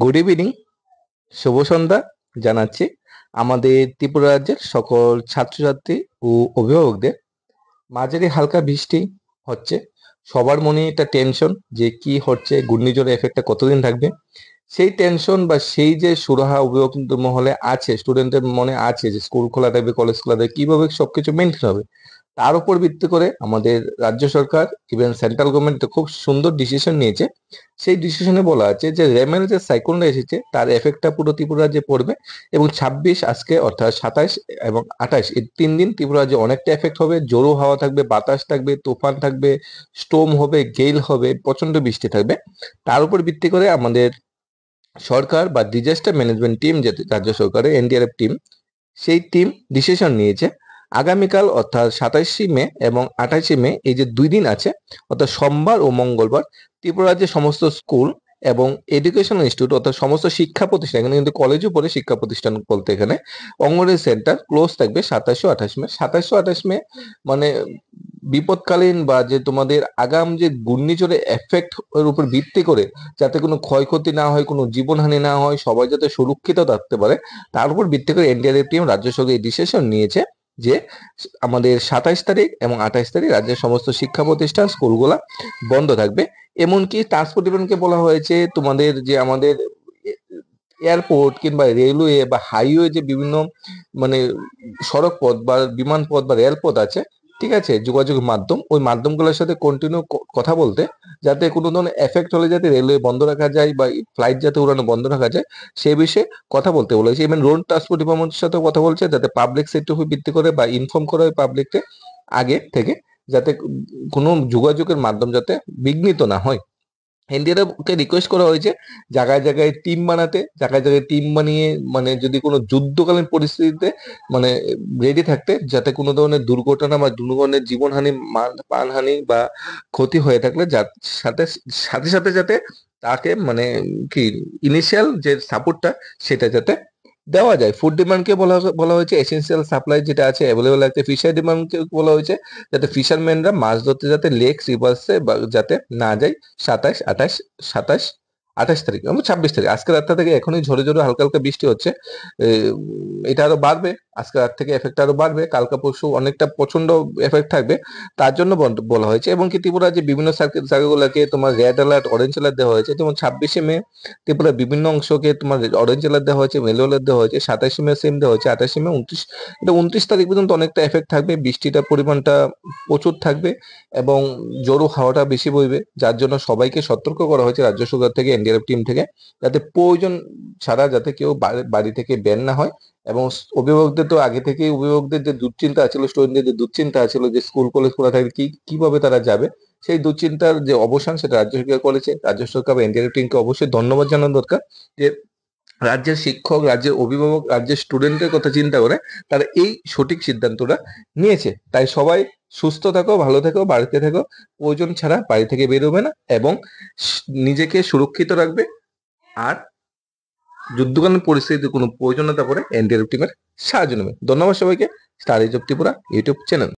good evening শুভ সন্ধ্যা জানাচ্ছি আমাদের ত্রিপুরা রাজ্যের সকল ছাত্রছাত্রী ও অভিভাবকদের মাঝারি হালকা বৃষ্টি হচ্ছে সবার মনে একটা টেনশন যে কি হচ্ছে ঘূর্ণিঝড়ের এফেক্টটা কতদিন থাকবে সেই টেনশন বা সেই যে সুরাহা অভিভাবক মহলে আছে স্টুডেন্টের মনে আছে যে স্কুল খোলা থাকবে কলেজ খোলা থাকবে কিভাবে সব কিছু মেনটেন হবে তার উপর ভিত্তি করে আমাদের রাজ্য সরকার ইভেন সেন্ট্রাল গভর্নমেন্ট খুব সুন্দর ডিসিশন নিয়েছে সেই ডিসিশনে বলা আছে যে রেমের যে সাইক্লোনটা এসেছে তার এফেক্টটা পুরো ত্রিপুরা যে পড়বে এবং ছাব্বিশ আজকে অর্থাৎ সাতাশ এবং আঠাশ এই তিন দিন ত্রিপুরা যে অনেকটা এফেক্ট হবে জোরো হাওয়া থাকবে বাতাস থাকবে তুফান থাকবে স্টোম হবে গেইল হবে প্রচন্ড বৃষ্টি থাকবে তার উপর ভিত্তি করে আমাদের সরকার বা ডিজাস্টার ম্যানেজমেন্ট টিম যে রাজ্য সরকারের এনডিআরএফ টিম সেই টিম ডিসিশন নিয়েছে আগামীকাল অর্থাৎ সাতাইশে মে এবং আঠাইশে মে এই যে দুই দিন আছে অর্থাৎ সোমবার ও মঙ্গলবার ত্রিপুরার যে সমস্ত স্কুল এবং এডুকেশন ইনস্টিটিউট অর্থাৎ সমস্ত শিক্ষা প্রতিষ্ঠান এখানে কিন্তু কলেজও পড়ে শিক্ষা প্রতিষ্ঠান বলতে এখানে অঙ্গনের সেন্টার ক্লোজ থাকবে সাতাশে আঠাশ মে সাতাশশো আঠাশ মে মানে বিপদকালীন বা যে তোমাদের আগাম যে ঘূর্ণিঝড়ের এফেক্ট এর উপর ভিত্তি করে যাতে কোনো ক্ষয়ক্ষতি না হয় কোনো জীবনহানি না হয় সবাই যাতে সুরক্ষিত থাকতে পারে তার উপর ভিত্তি করে এনডিআরএফ টিম রাজ্য সরকার এই ডিসিশন নিয়েছে যে আমাদের সাতাইশ তারিখ এবং আঠাইশ তারিখ রাজ্যের সমস্ত শিক্ষা প্রতিষ্ঠান স্কুলগুলা বন্ধ থাকবে এমনকি ট্রান্সপোর্ট ডিপার্টমেন্টকে বলা হয়েছে তোমাদের যে আমাদের এয়ারপোর্ট কিংবা রেলওয়ে বা হাইওয়ে যে বিভিন্ন মানে সড়ক পথ বা বিমান পথ বা রেলপথ আছে ঠিক আছে যোগাযোগ মাধ্যম ওই মাধ্যমগুলোর সাথে কন্টিনিউ কথা বলতে যাতে কোনো ধরনের এফেক্ট হলে যাতে রেলওয়ে বন্ধ রাখা যায় বা ফ্লাইট যাতে উড়ানো বন্ধ রাখা যায় সে বিষয়ে কথা বলতে বলেছে ইভেন রোড ট্রান্সপোর্ট ডিপার্টমেন্টের সাথে কথা বলছে যাতে পাবলিক সেক্টর ভিত্তি করে বা ইনফর্ম করা হয় পাবলিককে আগে থেকে যাতে কোনো যোগাযোগের মাধ্যম যাতে বিঘ্নিত না হয় এনডিআরএফকে রিকোয়েস্ট করা হয়েছে জায়গায় জায়গায় টিম বানাতে জায়গায় জায়গায় টিম বানিয়ে মানে যদি কোনো যুদ্ধকালীন পরিস্থিতিতে মানে রেডি থাকতে যাতে কোনো ধরনের দুর্ঘটনা বা কোনো ধরনের জীবনহানি মানহানি বা ক্ষতি হয়ে থাকলে সাথে সাথে সাথে যাতে তাকে মানে কি ইনিশিয়াল যে সাপোর্টটা সেটা যাতে দেওয়া যায় ফুড ডিমান্ডকে বলা বলা হয়েছে এসেন্সিয়াল সাপ্লাই যেটা আছে অ্যাভেলেবেল আছে ফিশারি ডিমান্ডকে বলা হয়েছে যাতে ফিশারম্যানরা মাছ ধরতে যাতে লেক রিভার্সে যাতে না যায় সাতাশ আঠাশ সাতাশ আঠাশ তারিখ মানে ছাব্বিশ তারিখ আজকে রাতটা থেকে এখনই ঝোরে ঝরে হালকা হালকা বৃষ্টি হচ্ছে এটা আরো বাড়বে আজকে রাত থেকে এফেক্ট আরো বাড়বে কালকা পরশু অনেকটা প্রচন্ড এফেক্ট থাকবে তার জন্য বলা হয়েছে এবং কি ত্রিপুরা যে বিভিন্ন জায়গাগুলোকে তোমার রেড অ্যালার্ট অরেঞ্জ অ্যালার্ট দেওয়া হয়েছে যেমন ছাব্বিশে মে ত্রিপুরার বিভিন্ন অংশকে তোমার অরেঞ্জ অ্যালার্ট দেওয়া হয়েছে মেলো অ্যালার্ট দেওয়া হয়েছে সাতাশে মে সেম দেওয়া হয়েছে আঠাশে মে উনত্রিশ এটা উনত্রিশ তারিখ পর্যন্ত অনেকটা এফেক্ট থাকবে বৃষ্টিটার পরিমাণটা প্রচুর থাকবে এবং জোরু হাওয়াটা বেশি বইবে যার জন্য সবাইকে সতর্ক করা হয়েছে রাজ্য সরকার থেকে এনডিআরএফ টিম থেকে যাতে প্রয়োজন ছাড়া যাতে কেউ বাড়ি থেকে বের না হয় এবং অভিভাবকদের তো আগে থেকেই অভিভাবকদের যে দুশ্চিন্তা ছিল স্টুডেন্টদের যে দুশ্চিন্তা ছিল যে স্কুল কলেজ খোলা থাকলে কি কিভাবে তারা যাবে সেই দুশ্চিন্তার যে অবসান সেটা রাজ্য সরকার করেছে রাজ্য সরকার বা এনডিআরএফ টিমকে অবশ্যই ধন্যবাদ জানানো দরকার যে রাজ্যের শিক্ষক রাজ্যের অভিভাবক রাজ্যের স্টুডেন্টের কথা চিন্তা করে তারা এই সঠিক সিদ্ধান্তটা নিয়েছে তাই সবাই সুস্থ থাকো ভালো থেকো বাড়িতে থেকো প্রয়োজন ছাড়া বাড়ি থেকে বেরোবে না এবং নিজেকে সুরক্ষিত রাখবে আর যুদ্ধকালীন পরিস্থিতিতে কোনো প্রয়োজনীয়তা পড়ে এনডিআরএফ টিমের সাহায্য নেবে ধন্যবাদ সবাইকে star of Tripura YouTube channel